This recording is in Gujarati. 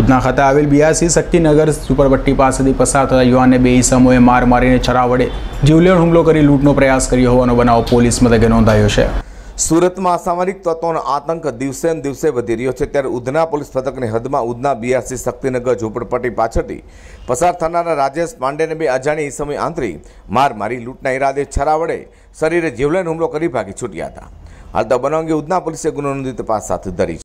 ઉધના ખાતે આવેલ બીઆરસી શક્તિનગર સુપરભટ્ટી પાસેથી પસાર થતા યુવાનને બે ઇસમોએ માર મારીને છરા વડે જીવલેણ હુમલો કરી લૂંટનો પ્રયાસ કર્યો હોવાનો બનાવ પોલીસ મથકે નોંધાયો છે સુરતમાં અસામરિક તત્વોનો આતંક દિવસે દિવસે વધી રહ્યો છે ત્યારે ઉધના પોલીસ મથકની હદમાં ઉધના બીઆરસી શક્તિનગર ઝૂંપડપટ્ટી પાછળથી પસાર થનારા રાજેશ પાંડેને બે અજાણી ઈસમે આંતરી માર મારી લૂંટના ઇરાદે છરા વડે શરીરે જીવલેણ હુમલો કરી ભાગી છૂટ્યા હતા હાલ તો બનાવ અંગે ઉધના પોલીસે ગુનો નોંધી તપાસ હાથ ધરી છે